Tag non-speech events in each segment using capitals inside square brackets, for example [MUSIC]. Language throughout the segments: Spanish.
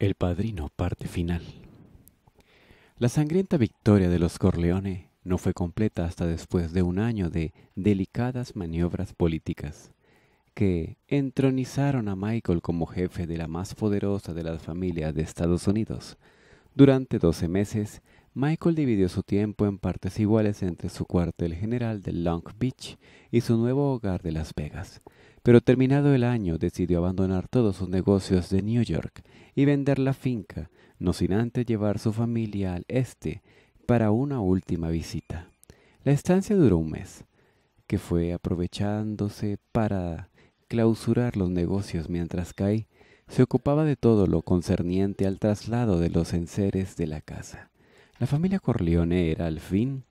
El Padrino, parte final. La sangrienta victoria de los Corleone no fue completa hasta después de un año de delicadas maniobras políticas, que entronizaron a Michael como jefe de la más poderosa de las familias de Estados Unidos. Durante 12 meses, Michael dividió su tiempo en partes iguales entre su cuartel general de Long Beach y su nuevo hogar de Las Vegas, pero terminado el año decidió abandonar todos sus negocios de New York y vender la finca, no sin antes llevar su familia al este para una última visita. La estancia duró un mes, que fue aprovechándose para clausurar los negocios mientras Kai se ocupaba de todo lo concerniente al traslado de los enseres de la casa. La familia Corleone era al fin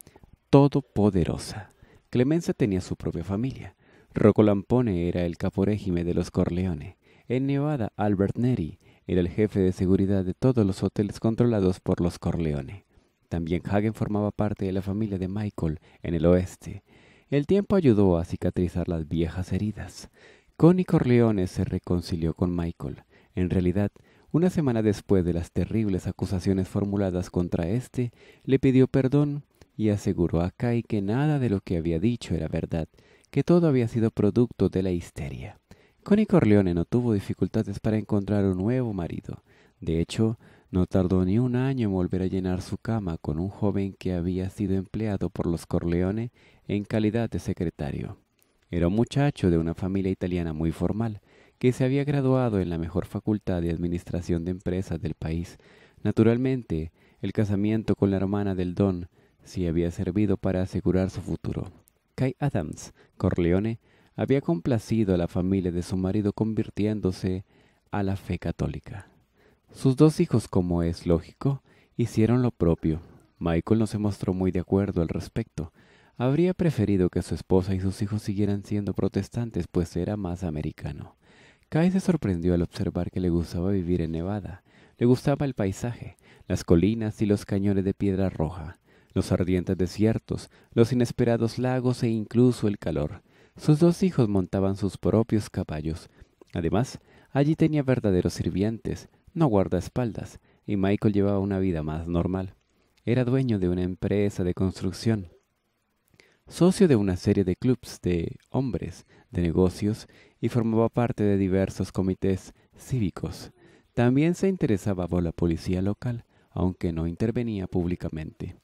todopoderosa. Clemenza tenía su propia familia, Rocco Lampone era el caporégime de los Corleone. En Nevada, Albert Neri era el jefe de seguridad de todos los hoteles controlados por los Corleone. También Hagen formaba parte de la familia de Michael en el oeste. El tiempo ayudó a cicatrizar las viejas heridas. Connie Corleone se reconcilió con Michael. En realidad, una semana después de las terribles acusaciones formuladas contra este, le pidió perdón y aseguró a Kai que nada de lo que había dicho era verdad, que todo había sido producto de la histeria. Connie Corleone no tuvo dificultades para encontrar un nuevo marido. De hecho, no tardó ni un año en volver a llenar su cama con un joven que había sido empleado por los Corleone en calidad de secretario. Era un muchacho de una familia italiana muy formal, que se había graduado en la mejor facultad de administración de empresas del país. Naturalmente, el casamiento con la hermana del don sí había servido para asegurar su futuro. Kay Adams Corleone había complacido a la familia de su marido convirtiéndose a la fe católica. Sus dos hijos, como es lógico, hicieron lo propio. Michael no se mostró muy de acuerdo al respecto. Habría preferido que su esposa y sus hijos siguieran siendo protestantes, pues era más americano. Kai se sorprendió al observar que le gustaba vivir en Nevada. Le gustaba el paisaje, las colinas y los cañones de piedra roja los ardientes desiertos, los inesperados lagos e incluso el calor. Sus dos hijos montaban sus propios caballos. Además, allí tenía verdaderos sirvientes, no guardaespaldas, y Michael llevaba una vida más normal. Era dueño de una empresa de construcción, socio de una serie de clubs de hombres de negocios y formaba parte de diversos comités cívicos. También se interesaba por la policía local, aunque no intervenía públicamente.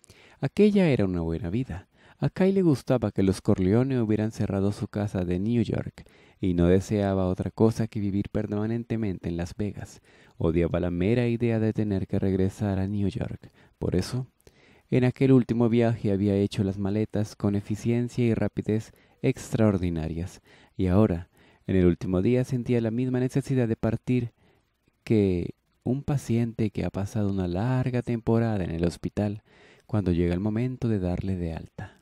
Aquella era una buena vida. A Kai le gustaba que los Corleone hubieran cerrado su casa de New York y no deseaba otra cosa que vivir permanentemente en Las Vegas. Odiaba la mera idea de tener que regresar a New York. Por eso, en aquel último viaje había hecho las maletas con eficiencia y rapidez extraordinarias, y ahora, en el último día, sentía la misma necesidad de partir que un paciente que ha pasado una larga temporada en el hospital cuando llega el momento de darle de alta.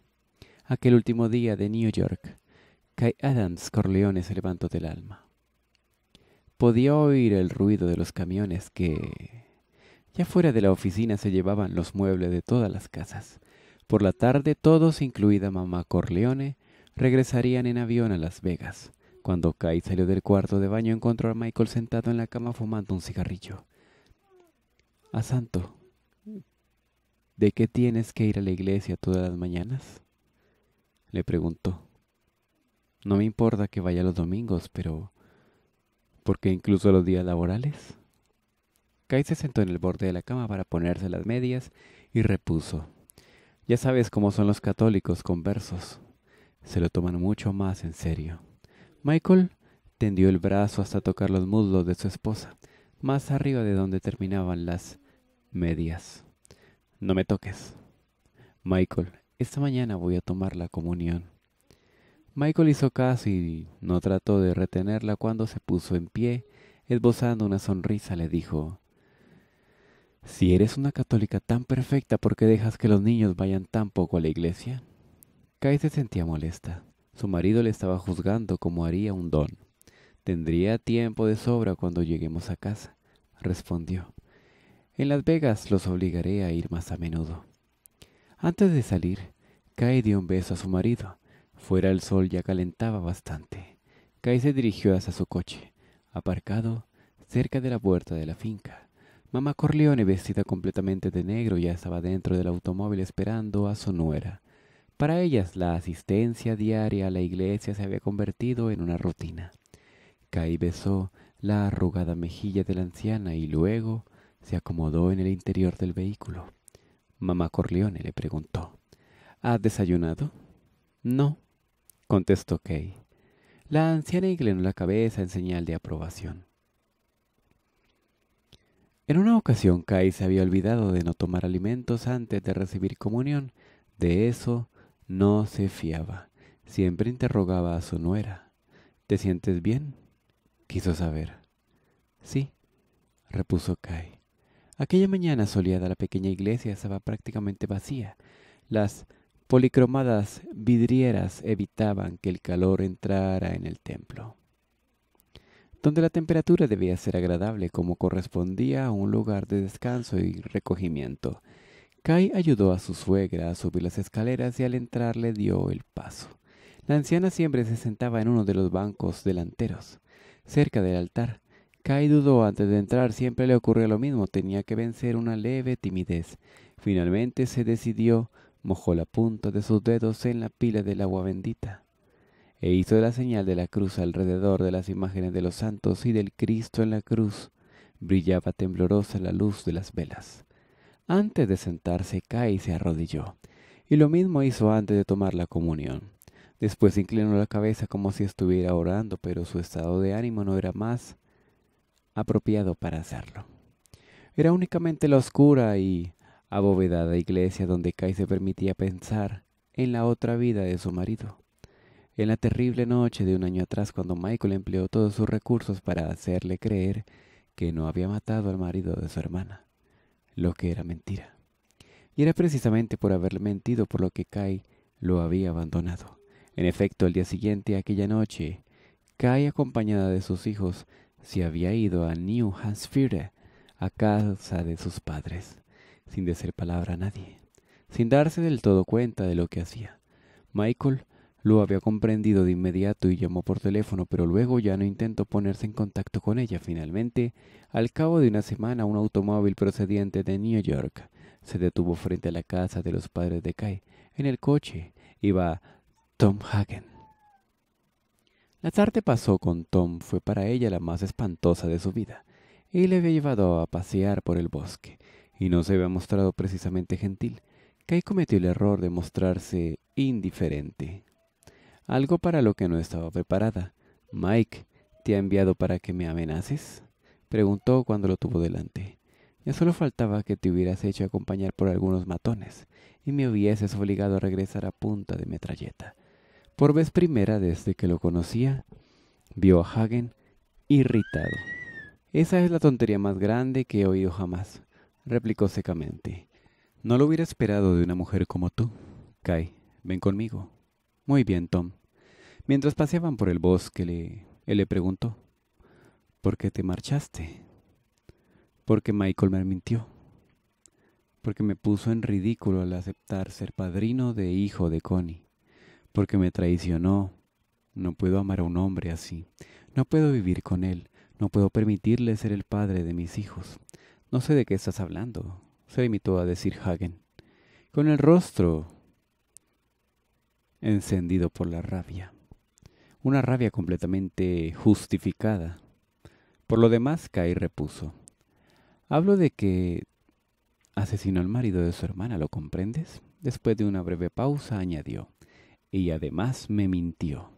Aquel último día de New York, Kai Adams Corleone se levantó del alma. Podía oír el ruido de los camiones que, ya fuera de la oficina, se llevaban los muebles de todas las casas. Por la tarde, todos, incluida mamá Corleone, regresarían en avión a Las Vegas. Cuando Kai salió del cuarto de baño encontró a Michael sentado en la cama fumando un cigarrillo. A Santo, ¿De qué tienes que ir a la iglesia todas las mañanas? Le preguntó. No me importa que vaya los domingos, pero ¿por qué incluso los días laborales? Kai se sentó en el borde de la cama para ponerse las medias y repuso. Ya sabes cómo son los católicos conversos. Se lo toman mucho más en serio. Michael tendió el brazo hasta tocar los muslos de su esposa, más arriba de donde terminaban las medias. No me toques. Michael, esta mañana voy a tomar la comunión. Michael hizo caso y no trató de retenerla cuando se puso en pie, esbozando una sonrisa, le dijo, Si eres una católica tan perfecta, ¿por qué dejas que los niños vayan tan poco a la iglesia? Kai se sentía molesta. Su marido le estaba juzgando como haría un don. Tendría tiempo de sobra cuando lleguemos a casa, respondió. En Las Vegas los obligaré a ir más a menudo. Antes de salir, Kai dio un beso a su marido. Fuera el sol ya calentaba bastante. Kai se dirigió hacia su coche, aparcado cerca de la puerta de la finca. Mamá Corleone, vestida completamente de negro, ya estaba dentro del automóvil esperando a su nuera. Para ellas, la asistencia diaria a la iglesia se había convertido en una rutina. Kai besó la arrugada mejilla de la anciana y luego se acomodó en el interior del vehículo. Mamá Corleone le preguntó. ¿Has desayunado? No, contestó Kay. La anciana inclinó la cabeza en señal de aprobación. En una ocasión, Kay se había olvidado de no tomar alimentos antes de recibir comunión. De eso no se fiaba. Siempre interrogaba a su nuera. ¿Te sientes bien? Quiso saber. Sí, repuso Kay. Aquella mañana soleada la pequeña iglesia estaba prácticamente vacía. Las policromadas vidrieras evitaban que el calor entrara en el templo, donde la temperatura debía ser agradable como correspondía a un lugar de descanso y recogimiento. Kai ayudó a su suegra a subir las escaleras y al entrar le dio el paso. La anciana siempre se sentaba en uno de los bancos delanteros, cerca del altar, Kai dudó antes de entrar, siempre le ocurrió lo mismo, tenía que vencer una leve timidez. Finalmente se decidió, mojó la punta de sus dedos en la pila del agua bendita, e hizo la señal de la cruz alrededor de las imágenes de los santos y del Cristo en la cruz. Brillaba temblorosa la luz de las velas. Antes de sentarse, Kai se arrodilló, y lo mismo hizo antes de tomar la comunión. Después inclinó la cabeza como si estuviera orando, pero su estado de ánimo no era más apropiado para hacerlo. Era únicamente la oscura y abovedada iglesia donde Kai se permitía pensar en la otra vida de su marido. En la terrible noche de un año atrás cuando Michael empleó todos sus recursos para hacerle creer que no había matado al marido de su hermana, lo que era mentira. Y era precisamente por haberle mentido por lo que Kai lo había abandonado. En efecto, el día siguiente, aquella noche, Kai, acompañada de sus hijos, se había ido a New Hampshire a casa de sus padres, sin decir palabra a nadie, sin darse del todo cuenta de lo que hacía. Michael lo había comprendido de inmediato y llamó por teléfono, pero luego ya no intentó ponerse en contacto con ella. Finalmente, al cabo de una semana, un automóvil procediente de New York se detuvo frente a la casa de los padres de Kai. En el coche iba Tom Hagen, la tarde pasó con Tom fue para ella la más espantosa de su vida. Él le había llevado a pasear por el bosque, y no se había mostrado precisamente gentil. Kay cometió el error de mostrarse indiferente. Algo para lo que no estaba preparada. Mike, ¿te ha enviado para que me amenaces? Preguntó cuando lo tuvo delante. Ya solo faltaba que te hubieras hecho acompañar por algunos matones y me hubieses obligado a regresar a punta de metralleta. Por vez primera desde que lo conocía, vio a Hagen irritado. Esa es la tontería más grande que he oído jamás, replicó secamente. No lo hubiera esperado de una mujer como tú. Kai, ven conmigo. Muy bien, Tom. Mientras paseaban por el bosque, le, él le preguntó, ¿por qué te marchaste? Porque Michael me mintió. Porque me puso en ridículo al aceptar ser padrino de hijo de Connie porque me traicionó. No puedo amar a un hombre así. No puedo vivir con él. No puedo permitirle ser el padre de mis hijos. No sé de qué estás hablando, se limitó a decir Hagen, con el rostro encendido por la rabia. Una rabia completamente justificada. Por lo demás, Kai repuso. Hablo de que asesinó al marido de su hermana, ¿lo comprendes? Después de una breve pausa, añadió y además me mintió.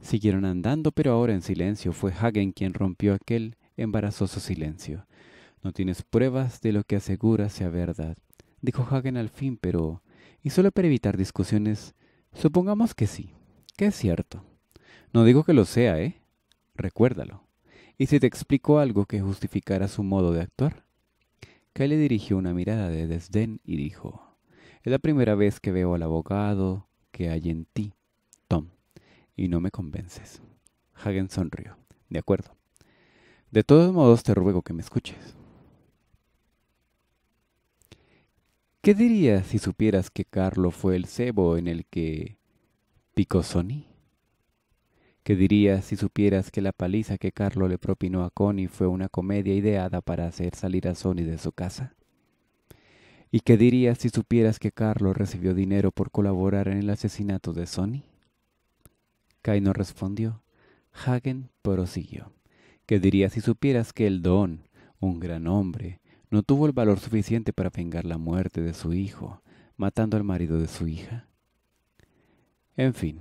Siguieron andando, pero ahora en silencio. Fue Hagen quien rompió aquel embarazoso silencio. No tienes pruebas de lo que aseguras sea verdad, dijo Hagen al fin, pero... Y solo para evitar discusiones, supongamos que sí, que es cierto. No digo que lo sea, ¿eh? Recuérdalo. ¿Y si te explico algo que justificara su modo de actuar? Kyle dirigió una mirada de desdén y dijo, es la primera vez que veo al abogado que hay en ti, Tom, y no me convences. Hagen sonrió. De acuerdo. De todos modos, te ruego que me escuches. ¿Qué dirías si supieras que Carlo fue el cebo en el que picó Sony? ¿Qué dirías si supieras que la paliza que Carlo le propinó a Connie fue una comedia ideada para hacer salir a Sony de su casa? ¿Y qué dirías si supieras que Carlos recibió dinero por colaborar en el asesinato de Sonny? Kai no respondió. Hagen prosiguió. ¿Qué dirías si supieras que el Don, un gran hombre, no tuvo el valor suficiente para vengar la muerte de su hijo, matando al marido de su hija? En fin,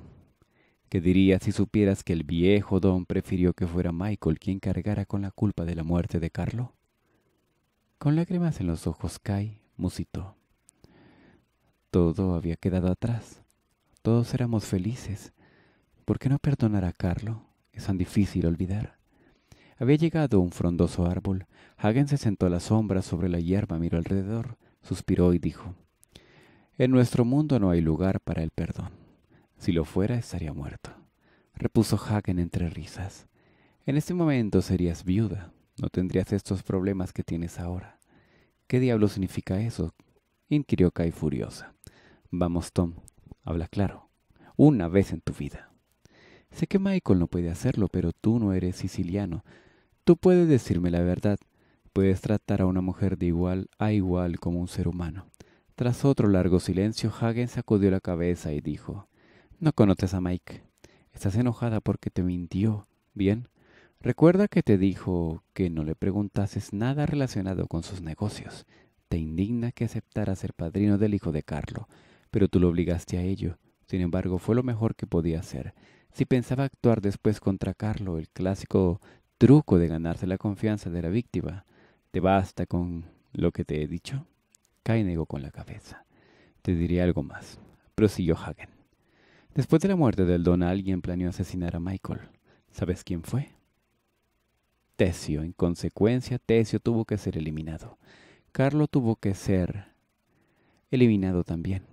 ¿qué dirías si supieras que el viejo Don prefirió que fuera Michael quien cargara con la culpa de la muerte de Carlo? Con lágrimas en los ojos, Kai musitó. Todo había quedado atrás. Todos éramos felices. ¿Por qué no perdonar a Carlo? Es tan difícil olvidar. Había llegado un frondoso árbol. Hagen se sentó a la sombra sobre la hierba, miró alrededor, suspiró y dijo, En nuestro mundo no hay lugar para el perdón. Si lo fuera, estaría muerto. Repuso Hagen entre risas. En este momento serías viuda, no tendrías estos problemas que tienes ahora. ¿Qué diablo significa eso? inquirió Kai furiosa. Vamos, Tom, habla claro. Una vez en tu vida. Sé que Michael no puede hacerlo, pero tú no eres siciliano. Tú puedes decirme la verdad. Puedes tratar a una mujer de igual a igual como un ser humano. Tras otro largo silencio, Hagen sacudió la cabeza y dijo, No conoces a Mike. Estás enojada porque te mintió. Bien, Recuerda que te dijo que no le preguntases nada relacionado con sus negocios. Te indigna que aceptara ser padrino del hijo de Carlo, pero tú lo obligaste a ello. Sin embargo, fue lo mejor que podía hacer. Si pensaba actuar después contra Carlo, el clásico truco de ganarse la confianza de la víctima, ¿te basta con lo que te he dicho? cae negó con la cabeza. Te diré algo más, prosiguió Hagen. Después de la muerte del don, alguien planeó asesinar a Michael. ¿Sabes quién fue? Tesio. En consecuencia, Tesio tuvo que ser eliminado. Carlo tuvo que ser eliminado también.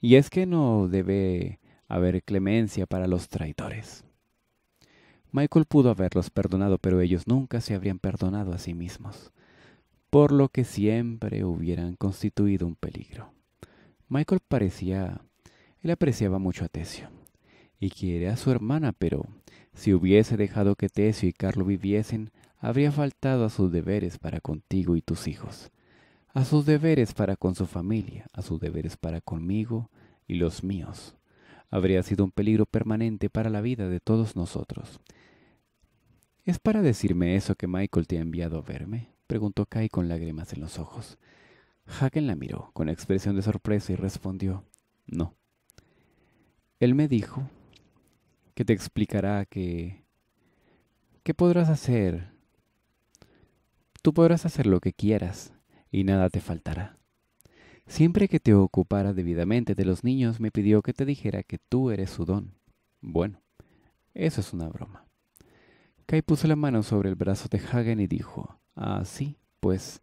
Y es que no debe haber clemencia para los traidores. Michael pudo haberlos perdonado, pero ellos nunca se habrían perdonado a sí mismos, por lo que siempre hubieran constituido un peligro. Michael parecía... Él apreciaba mucho a Tesio, y quiere a su hermana, pero si hubiese dejado que Tesio y Carlo viviesen, habría faltado a sus deberes para contigo y tus hijos, a sus deberes para con su familia, a sus deberes para conmigo y los míos. Habría sido un peligro permanente para la vida de todos nosotros. ¿Es para decirme eso que Michael te ha enviado a verme? preguntó Kai con lágrimas en los ojos. Hagen la miró con expresión de sorpresa y respondió No. Él me dijo te explicará que... ¿Qué podrás hacer? Tú podrás hacer lo que quieras y nada te faltará. Siempre que te ocupara debidamente de los niños me pidió que te dijera que tú eres su don. Bueno, eso es una broma. Kai puso la mano sobre el brazo de Hagen y dijo, Ah, sí, pues...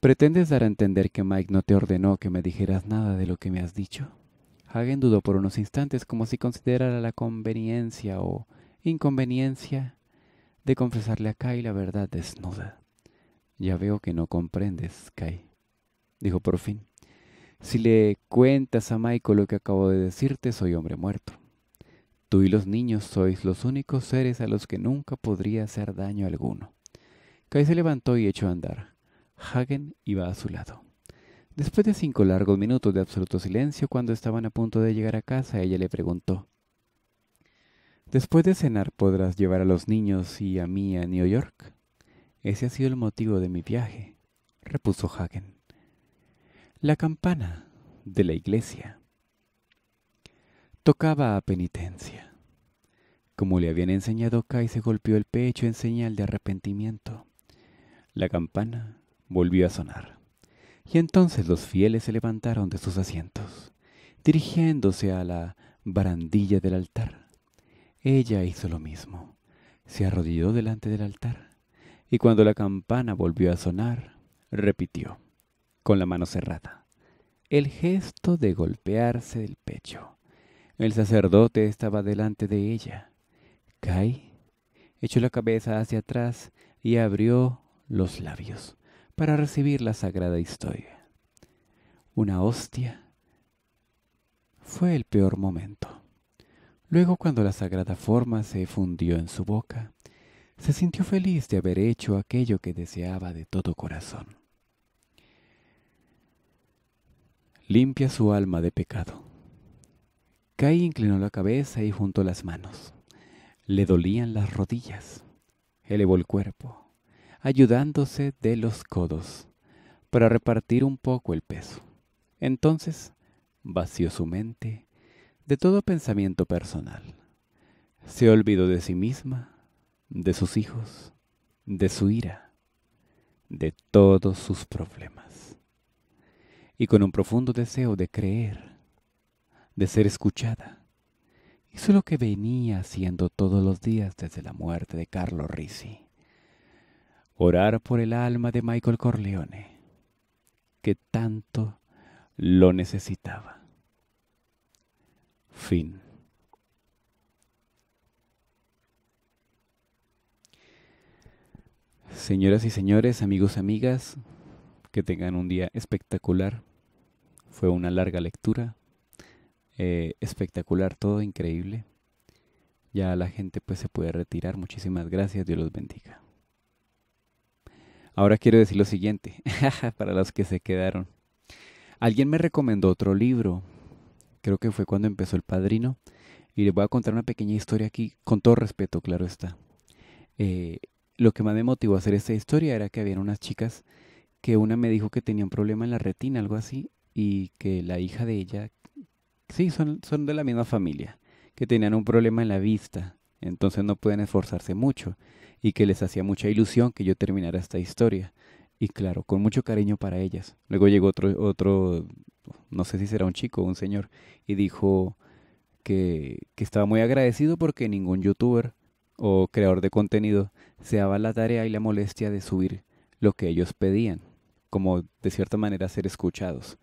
¿Pretendes dar a entender que Mike no te ordenó que me dijeras nada de lo que me has dicho? Hagen dudó por unos instantes como si considerara la conveniencia o inconveniencia de confesarle a Kai la verdad desnuda. Ya veo que no comprendes, Kai, dijo por fin. Si le cuentas a Michael lo que acabo de decirte, soy hombre muerto. Tú y los niños sois los únicos seres a los que nunca podría hacer daño alguno. Kai se levantó y echó a andar. Hagen iba a su lado. Después de cinco largos minutos de absoluto silencio, cuando estaban a punto de llegar a casa, ella le preguntó, Después de cenar podrás llevar a los niños y a mí a New York. Ese ha sido el motivo de mi viaje, repuso Hagen. La campana de la iglesia tocaba a penitencia. Como le habían enseñado, Kai se golpeó el pecho en señal de arrepentimiento. La campana volvió a sonar. Y entonces los fieles se levantaron de sus asientos, dirigiéndose a la barandilla del altar. Ella hizo lo mismo, se arrodilló delante del altar, y cuando la campana volvió a sonar, repitió, con la mano cerrada, el gesto de golpearse el pecho. El sacerdote estaba delante de ella. Kai echó la cabeza hacia atrás y abrió los labios para recibir la sagrada historia. Una hostia fue el peor momento. Luego cuando la sagrada forma se fundió en su boca, se sintió feliz de haber hecho aquello que deseaba de todo corazón. Limpia su alma de pecado. Kai inclinó la cabeza y juntó las manos. Le dolían las rodillas. Elevó el cuerpo ayudándose de los codos, para repartir un poco el peso. Entonces, vació su mente de todo pensamiento personal. Se olvidó de sí misma, de sus hijos, de su ira, de todos sus problemas. Y con un profundo deseo de creer, de ser escuchada, hizo lo que venía haciendo todos los días desde la muerte de Carlos Risi orar por el alma de Michael Corleone, que tanto lo necesitaba. Fin. Señoras y señores, amigos, amigas, que tengan un día espectacular. Fue una larga lectura, eh, espectacular, todo increíble. Ya la gente pues se puede retirar. Muchísimas gracias, Dios los bendiga. Ahora quiero decir lo siguiente, [LAUGHS] para los que se quedaron. Alguien me recomendó otro libro, creo que fue cuando empezó El Padrino, y les voy a contar una pequeña historia aquí, con todo respeto, claro está. Eh, lo que más me motivó a hacer esta historia era que había unas chicas que una me dijo que tenía un problema en la retina, algo así, y que la hija de ella, sí, son, son de la misma familia, que tenían un problema en la vista, entonces no pueden esforzarse mucho y que les hacía mucha ilusión que yo terminara esta historia. Y claro, con mucho cariño para ellas. Luego llegó otro, otro no sé si será un chico o un señor, y dijo que, que estaba muy agradecido porque ningún youtuber o creador de contenido se daba la tarea y la molestia de subir lo que ellos pedían, como de cierta manera ser escuchados.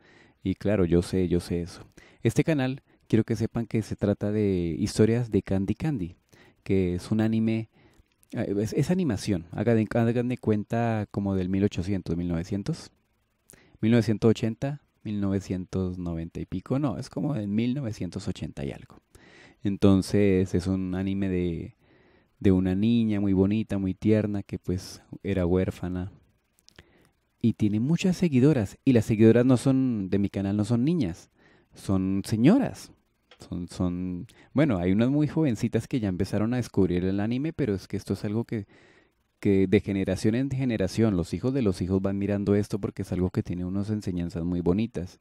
Y claro, yo sé, yo sé eso. Este canal, quiero que sepan que se trata de historias de Candy Candy, que es un anime Ah, es, animación. hagan de cuenta como del 1800, 1900. 1980, 1990 y pico. No, es como del 1980 y algo. Entonces es un anime de, de una niña muy bonita, muy tierna, que pues era huérfana. Y tiene muchas seguidoras. Y las seguidoras no son de mi canal, no son niñas, son señoras. Son, son, bueno, hay unas muy jovencitas que ya empezaron a descubrir el anime, pero es que esto es algo que, que de generación en generación, los hijos de los hijos van mirando esto porque es algo que tiene unas enseñanzas muy bonitas.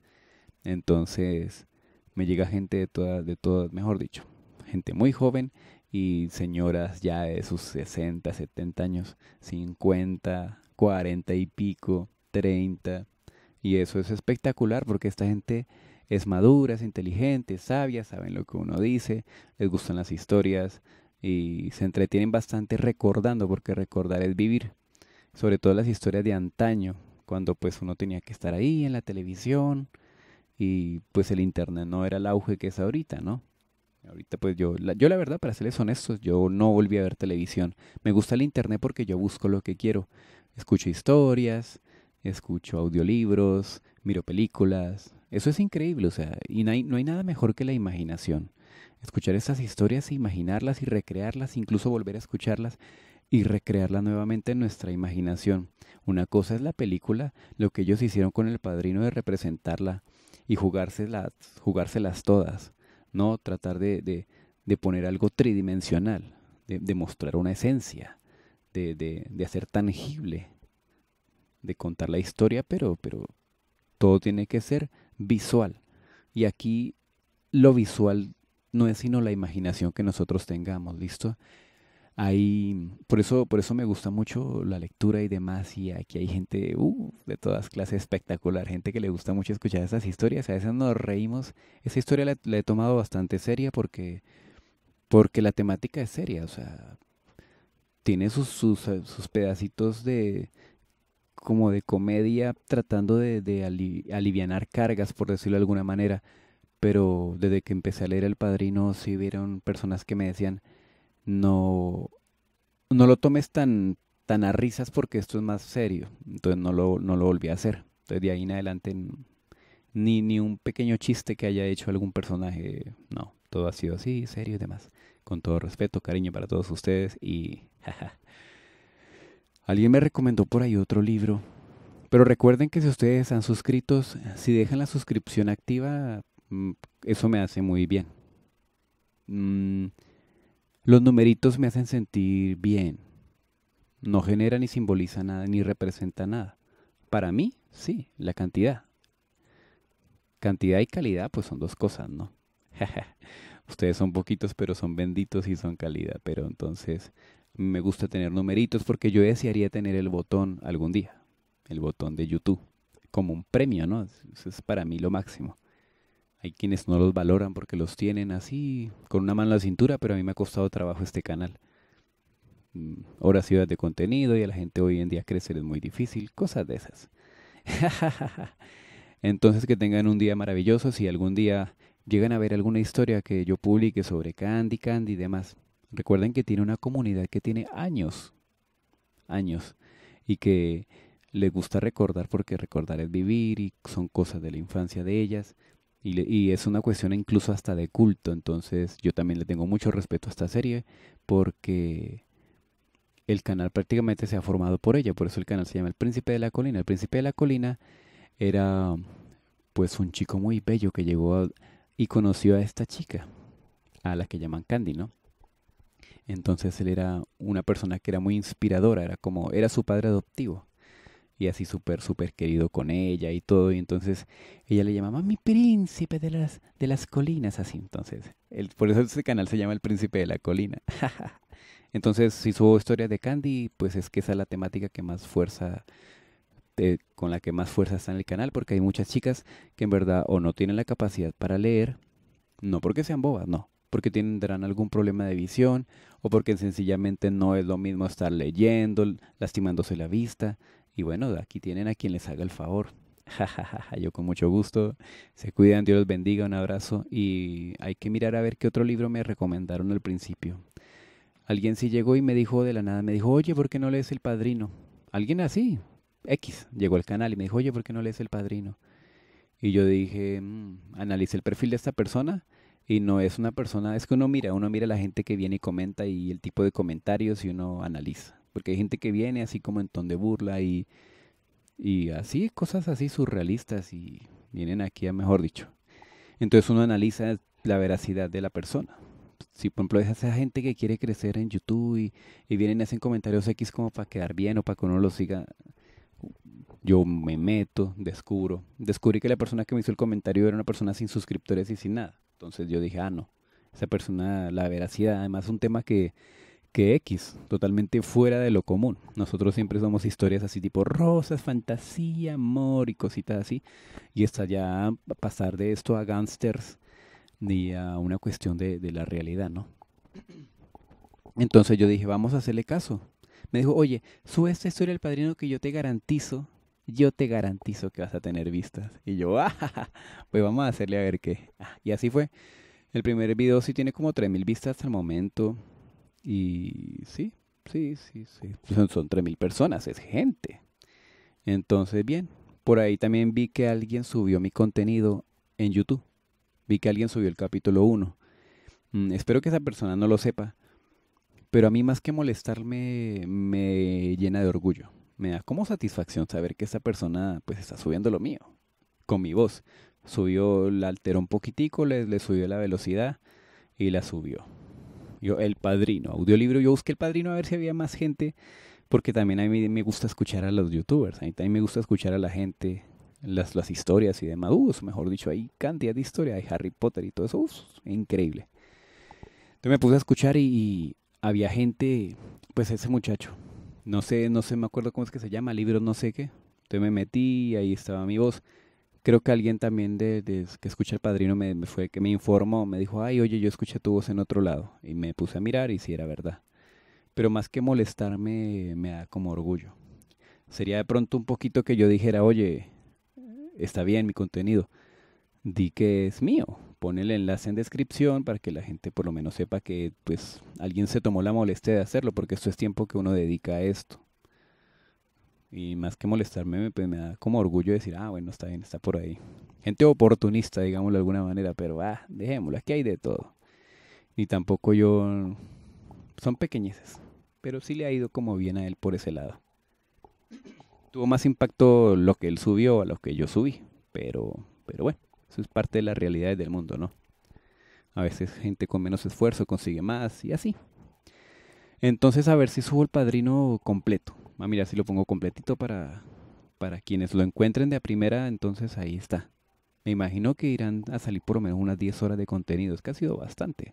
Entonces, me llega gente de de todas, mejor dicho, gente muy joven y señoras ya de sus 60, 70 años, 50, 40 y pico, 30. Y eso es espectacular porque esta gente es madura, es inteligente, sabia, saben lo que uno dice, les gustan las historias y se entretienen bastante recordando, porque recordar es vivir, sobre todo las historias de antaño, cuando pues uno tenía que estar ahí en la televisión y pues el internet no era el auge que es ahorita, ¿no? Ahorita pues yo, yo la verdad, para serles honestos, yo no volví a ver televisión. Me gusta el internet porque yo busco lo que quiero. Escucho historias, escucho audiolibros, miro películas, eso es increíble, o sea, y no hay, nada mejor que la imaginación. Escuchar esas historias, e imaginarlas y recrearlas, incluso volver a escucharlas y recrearlas nuevamente en nuestra imaginación. Una cosa es la película, lo que ellos hicieron con el padrino de representarla y jugárselas, jugárselas todas, no tratar de, poner algo tridimensional, de, mostrar una esencia, de, hacer tangible, de contar la historia, pero, pero todo tiene que ser visual. Y aquí lo visual no es sino la imaginación que nosotros tengamos, ¿listo? Ahí, por eso, por eso me gusta mucho la lectura y demás, y aquí hay gente uh, de todas clases espectacular, gente que le gusta mucho escuchar esas historias, a veces nos reímos. Esa historia la, he tomado bastante seria porque, porque la temática es seria, o sea, tiene sus, sus pedacitos de, como de comedia tratando de, aliviar cargas, por decirlo de alguna manera. Pero desde que empecé a leer El Padrino, sí vieron personas que me decían, no, no lo tomes tan, tan a risas porque esto es más serio. Entonces no lo, no lo volví a hacer. Entonces de ahí en adelante ni, ni un pequeño chiste que haya hecho algún personaje. No, todo ha sido así, serio y demás. Con todo respeto, cariño para todos ustedes y... [LAUGHS] Alguien me recomendó por ahí otro libro. Pero recuerden que si ustedes han suscrito, si dejan la suscripción activa, mm, eso me hace muy bien. Mm, los numeritos me hacen sentir bien. No genera ni simboliza nada, ni representa nada. Para mí, sí, la cantidad. Cantidad y calidad, pues son dos cosas, ¿no? [LAUGHS] Ustedes son poquitos, pero son benditos y son calidad. Pero entonces, me gusta tener numeritos porque yo desearía tener el botón algún día, el botón de YouTube, como un premio, ¿no? Eso es para mí lo máximo. Hay quienes no los valoran porque los tienen así, con una mano a la cintura, pero a mí me ha costado trabajo este canal. Mm, horas ciudad de contenido y a la gente hoy en día crecer es muy difícil, cosas de esas. [LAUGHS] Entonces que tengan un día maravilloso si algún día llegan a ver alguna historia que yo publique sobre Candy, Candy y demás. Recuerden que tiene una comunidad que tiene años, años, y que le gusta recordar porque recordar es vivir y son cosas de la infancia de ellas. Y, y, es una cuestión incluso hasta de culto. Entonces yo también le tengo mucho respeto a esta serie porque el canal prácticamente se ha formado por ella. Por eso el canal se llama El Príncipe de la Colina. El Príncipe de la Colina era pues un chico muy bello que llegó y conoció a esta chica, a la que llaman Candy, ¿no? Entonces él era una persona que era muy inspiradora, era como, era su padre adoptivo. Y así súper, súper querido con ella y todo. Y entonces ella le llamaba mi príncipe de las, de las colinas, así. Entonces, el, por eso ese canal se llama El Príncipe de la Colina. [LAUGHS] entonces, si su historia de Candy, pues es que esa es la temática que más fuerza eh, con la que más fuerza está en el canal, porque hay muchas chicas que en verdad o no tienen la capacidad para leer, no porque sean bobas, no, porque tendrán algún problema de visión o porque sencillamente no es lo mismo estar leyendo, lastimándose la vista. Y bueno, aquí tienen a quien les haga el favor. [LAUGHS] Yo con mucho gusto. Se cuidan, Dios los bendiga, un abrazo. Y hay que mirar a ver qué otro libro me recomendaron al principio. Alguien sí llegó y me dijo de la nada, me dijo, oye, ¿por qué no lees El Padrino? Alguien así, X, llegó al canal y me dijo, oye, ¿por qué no lees El Padrino? Y yo dije, mm, analice el perfil de esta persona y no es una persona, es que uno mira, uno mira la gente que viene y comenta y el tipo de comentarios y uno analiza, porque hay gente que viene así como en ton de burla y, y así, cosas así surrealistas y vienen aquí a mejor dicho. Entonces uno analiza la veracidad de la persona. Si por ejemplo es esa gente que quiere crecer en YouTube y, y vienen y hacen comentarios X como para quedar bien o para que uno lo siga, yo me meto, descubro. Descubrí que la persona que me hizo el comentario era una persona sin suscriptores y sin nada. Entonces yo dije, ah, no, esa persona, la veracidad, además es un tema que, que X, totalmente fuera de lo común. Nosotros siempre somos historias así tipo rosas, fantasía, amor y cositas así. Y está ya pasar de esto a gangsters ni a una cuestión de, la realidad, ¿no? Entonces yo dije, vamos a hacerle caso. Me dijo, oye, sube esta historia el padrino que yo te garantizo yo te garantizo que vas a tener vistas. Y yo, ah, pues vamos a hacerle a ver qué. Ah, y así fue. El primer video sí tiene como 3.000 vistas hasta el momento. Y sí, sí, sí, sí. Son, tres 3.000 personas, es gente. Entonces, bien. Por ahí también vi que alguien subió mi contenido en YouTube. Vi que alguien subió el capítulo 1. Mm, espero que esa persona no lo sepa. Pero a mí más que molestarme, me llena de orgullo me da como satisfacción saber que esa persona pues está subiendo lo mío, con mi voz. Subió, la alteró un poquitico, le, le subió la velocidad y la subió. Yo, el padrino, audiolibro, yo busqué el padrino a ver si había más gente, porque también a mí me gusta escuchar a los youtubers, a mí también me gusta escuchar a la gente, las, las historias y demás. Uh, mejor dicho, hay cantidad de historias, hay Harry Potter y todo eso, increíble. Entonces me puse a escuchar y había gente, pues ese muchacho, no sé, no sé, me acuerdo cómo es que se llama, libro no sé qué. Entonces me metí, y ahí estaba mi voz. Creo que alguien también de, que escucha el padrino me, fue que me informó, me dijo, ay, oye, yo escuché tu voz en otro lado. Y me puse a mirar y si era verdad. Pero más que molestarme, me da como orgullo. Sería de pronto un poquito que yo dijera, oye, está bien mi contenido, di que es mío, pone el enlace en descripción para que la gente por lo menos sepa que pues alguien se tomó la molestia de hacerlo, porque esto es tiempo que uno dedica a esto. Y más que molestarme, pues, me da como orgullo decir, ah, bueno, está bien, está por ahí. Gente oportunista, digámoslo de alguna manera, pero ah, dejémoslo, aquí hay de todo. Y tampoco yo... Son pequeñeces, pero sí le ha ido como bien a él por ese lado. Tuvo más impacto lo que él subió a lo que yo subí, pero, pero bueno. Eso es parte de las realidades del mundo, ¿no? A veces gente con menos esfuerzo consigue más y así. Entonces, a ver si subo el padrino completo. Ah, mira, si lo pongo completito para, para quienes lo encuentren de a primera, entonces ahí está. Me imagino que irán a salir por lo menos unas 10 horas de contenido. Es que ha sido bastante.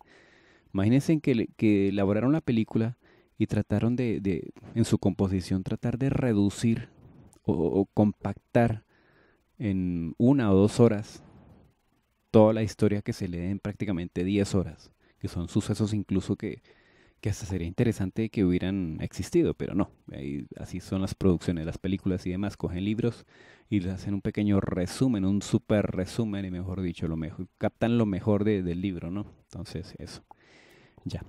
Imagínense que, que elaboraron la película y trataron de, en su composición, tratar de reducir o compactar en una o dos horas toda la historia que se lee en prácticamente 10 horas, que son sucesos incluso que, hasta sería interesante que hubieran existido, pero no. así son las producciones, las películas y demás. Cogen libros y les hacen un pequeño resumen, un super resumen, y mejor dicho, lo mejor, captan lo mejor del libro, ¿no? Entonces, eso. Ya.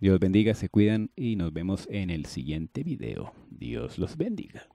Dios bendiga, se cuidan y nos vemos en el siguiente video. Dios los bendiga.